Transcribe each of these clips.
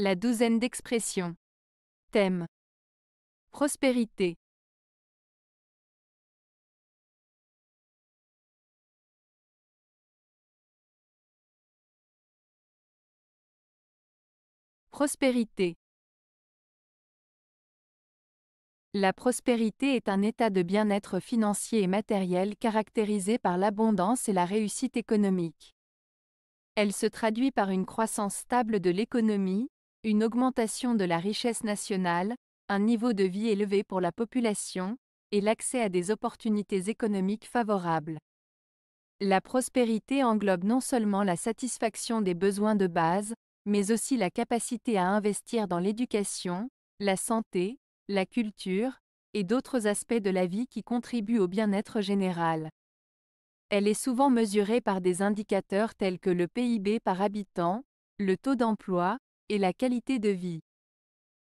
La douzaine d'expressions. Thème. Prospérité. Prospérité. La prospérité est un état de bien-être financier et matériel caractérisé par l'abondance et la réussite économique. Elle se traduit par une croissance stable de l'économie, une augmentation de la richesse nationale, un niveau de vie élevé pour la population, et l'accès à des opportunités économiques favorables. La prospérité englobe non seulement la satisfaction des besoins de base, mais aussi la capacité à investir dans l'éducation, la santé, la culture, et d'autres aspects de la vie qui contribuent au bien-être général. Elle est souvent mesurée par des indicateurs tels que le PIB par habitant, le taux d'emploi, et la qualité de vie.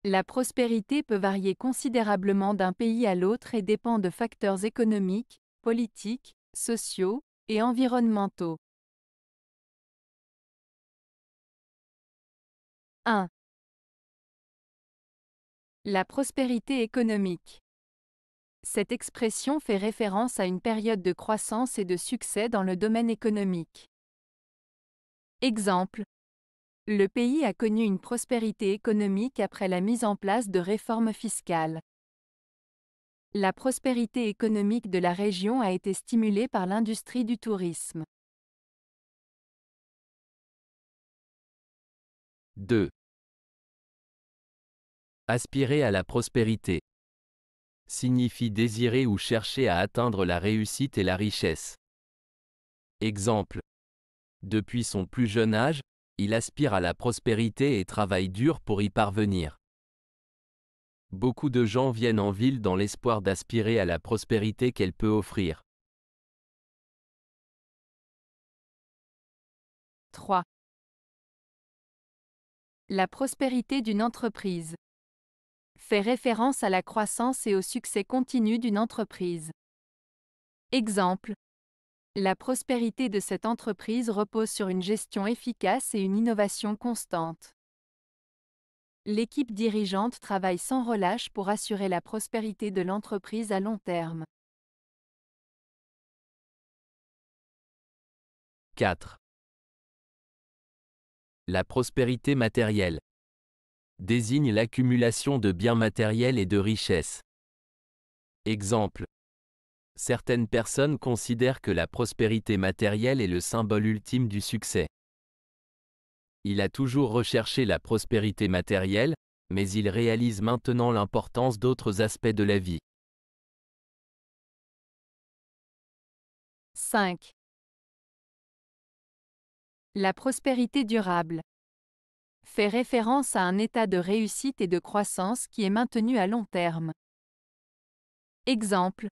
La prospérité peut varier considérablement d'un pays à l'autre et dépend de facteurs économiques, politiques, sociaux et environnementaux. 1. La prospérité économique. Cette expression fait référence à une période de croissance et de succès dans le domaine économique. Exemple, le pays a connu une prospérité économique après la mise en place de réformes fiscales. La prospérité économique de la région a été stimulée par l'industrie du tourisme. 2. Aspirer à la prospérité signifie désirer ou chercher à atteindre la réussite et la richesse. Exemple. Depuis son plus jeune âge, il aspire à la prospérité et travaille dur pour y parvenir. Beaucoup de gens viennent en ville dans l'espoir d'aspirer à la prospérité qu'elle peut offrir. 3. La prospérité d'une entreprise fait référence à la croissance et au succès continu d'une entreprise. Exemple, la prospérité de cette entreprise repose sur une gestion efficace et une innovation constante. L'équipe dirigeante travaille sans relâche pour assurer la prospérité de l'entreprise à long terme. 4. La prospérité matérielle désigne l'accumulation de biens matériels et de richesses. Exemple Certaines personnes considèrent que la prospérité matérielle est le symbole ultime du succès. Il a toujours recherché la prospérité matérielle, mais il réalise maintenant l'importance d'autres aspects de la vie. 5. La prospérité durable fait référence à un état de réussite et de croissance qui est maintenu à long terme. Exemple,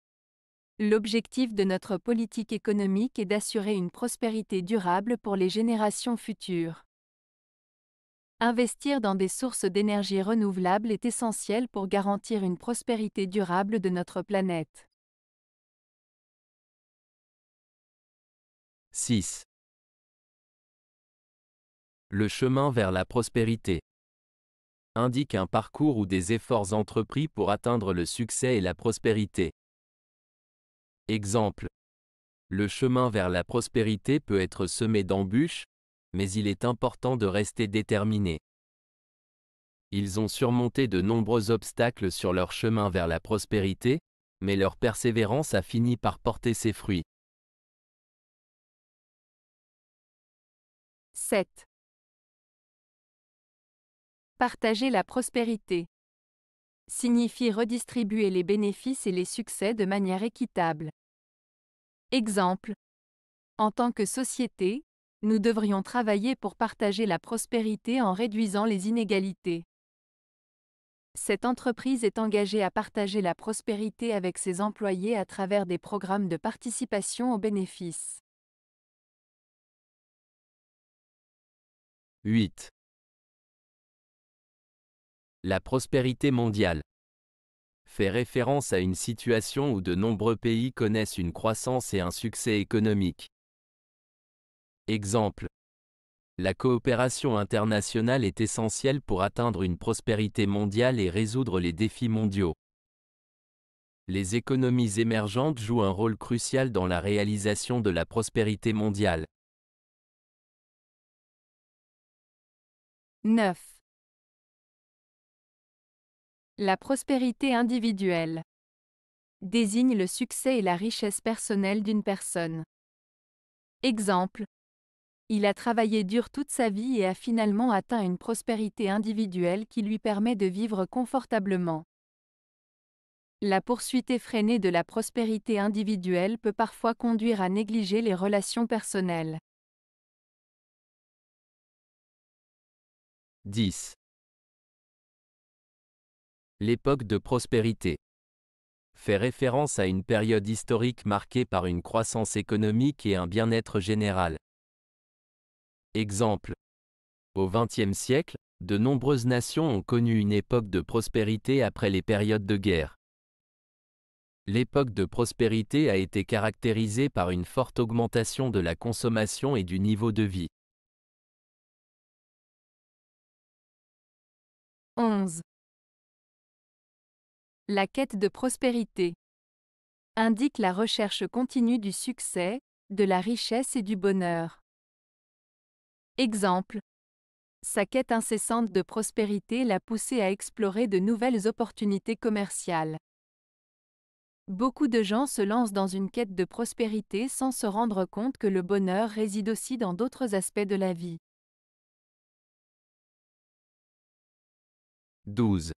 L'objectif de notre politique économique est d'assurer une prospérité durable pour les générations futures. Investir dans des sources d'énergie renouvelable est essentiel pour garantir une prospérité durable de notre planète. 6. Le chemin vers la prospérité indique un parcours ou des efforts entrepris pour atteindre le succès et la prospérité. Exemple. Le chemin vers la prospérité peut être semé d'embûches, mais il est important de rester déterminé. Ils ont surmonté de nombreux obstacles sur leur chemin vers la prospérité, mais leur persévérance a fini par porter ses fruits. 7. Partager la prospérité signifie redistribuer les bénéfices et les succès de manière équitable. Exemple. En tant que société, nous devrions travailler pour partager la prospérité en réduisant les inégalités. Cette entreprise est engagée à partager la prospérité avec ses employés à travers des programmes de participation aux bénéfices. 8. La prospérité mondiale fait référence à une situation où de nombreux pays connaissent une croissance et un succès économique. Exemple. La coopération internationale est essentielle pour atteindre une prospérité mondiale et résoudre les défis mondiaux. Les économies émergentes jouent un rôle crucial dans la réalisation de la prospérité mondiale. 9. La prospérité individuelle désigne le succès et la richesse personnelle d'une personne. Exemple. Il a travaillé dur toute sa vie et a finalement atteint une prospérité individuelle qui lui permet de vivre confortablement. La poursuite effrénée de la prospérité individuelle peut parfois conduire à négliger les relations personnelles. 10 l'époque de prospérité fait référence à une période historique marquée par une croissance économique et un bien-être général. Exemple. Au XXe siècle, de nombreuses nations ont connu une époque de prospérité après les périodes de guerre. L'époque de prospérité a été caractérisée par une forte augmentation de la consommation et du niveau de vie. 11. La quête de prospérité indique la recherche continue du succès, de la richesse et du bonheur. Exemple. Sa quête incessante de prospérité l'a poussé à explorer de nouvelles opportunités commerciales. Beaucoup de gens se lancent dans une quête de prospérité sans se rendre compte que le bonheur réside aussi dans d'autres aspects de la vie. 12.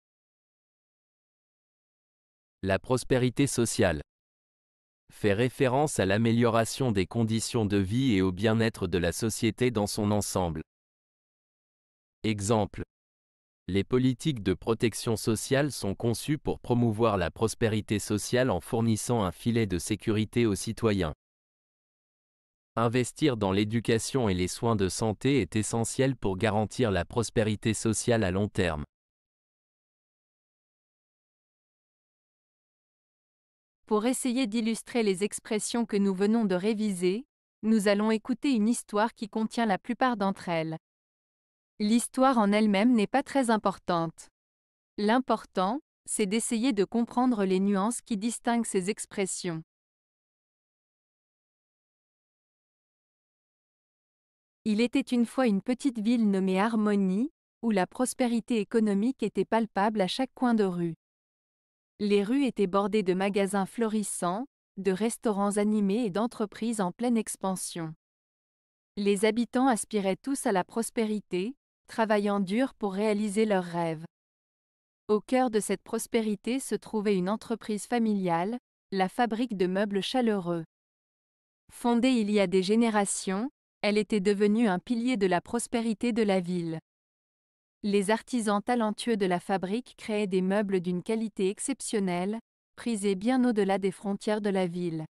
La prospérité sociale fait référence à l'amélioration des conditions de vie et au bien-être de la société dans son ensemble. Exemple. Les politiques de protection sociale sont conçues pour promouvoir la prospérité sociale en fournissant un filet de sécurité aux citoyens. Investir dans l'éducation et les soins de santé est essentiel pour garantir la prospérité sociale à long terme. Pour essayer d'illustrer les expressions que nous venons de réviser, nous allons écouter une histoire qui contient la plupart d'entre elles. L'histoire en elle-même n'est pas très importante. L'important, c'est d'essayer de comprendre les nuances qui distinguent ces expressions. Il était une fois une petite ville nommée Harmonie, où la prospérité économique était palpable à chaque coin de rue. Les rues étaient bordées de magasins florissants, de restaurants animés et d'entreprises en pleine expansion. Les habitants aspiraient tous à la prospérité, travaillant dur pour réaliser leurs rêves. Au cœur de cette prospérité se trouvait une entreprise familiale, la fabrique de meubles chaleureux. Fondée il y a des générations, elle était devenue un pilier de la prospérité de la ville. Les artisans talentueux de la fabrique créaient des meubles d'une qualité exceptionnelle, prisés bien au-delà des frontières de la ville.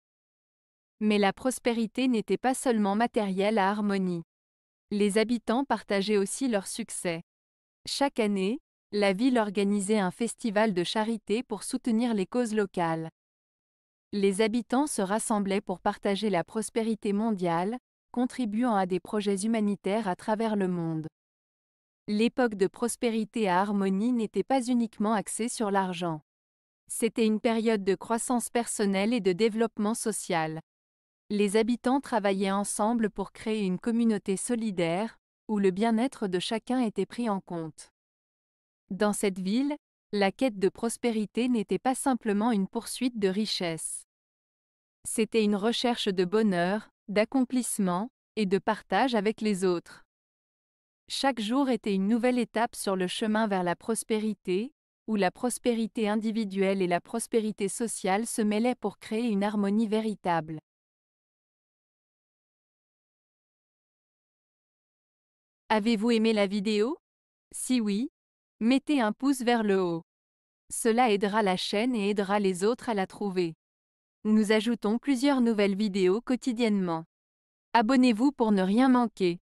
Mais la prospérité n'était pas seulement matérielle à Harmonie. Les habitants partageaient aussi leur succès. Chaque année, la ville organisait un festival de charité pour soutenir les causes locales. Les habitants se rassemblaient pour partager la prospérité mondiale, contribuant à des projets humanitaires à travers le monde. L'époque de prospérité à Harmonie n'était pas uniquement axée sur l'argent. C'était une période de croissance personnelle et de développement social. Les habitants travaillaient ensemble pour créer une communauté solidaire, où le bien-être de chacun était pris en compte. Dans cette ville, la quête de prospérité n'était pas simplement une poursuite de richesse. C'était une recherche de bonheur, d'accomplissement, et de partage avec les autres. Chaque jour était une nouvelle étape sur le chemin vers la prospérité, où la prospérité individuelle et la prospérité sociale se mêlaient pour créer une harmonie véritable. Avez-vous aimé la vidéo Si oui, mettez un pouce vers le haut. Cela aidera la chaîne et aidera les autres à la trouver. Nous ajoutons plusieurs nouvelles vidéos quotidiennement. Abonnez-vous pour ne rien manquer.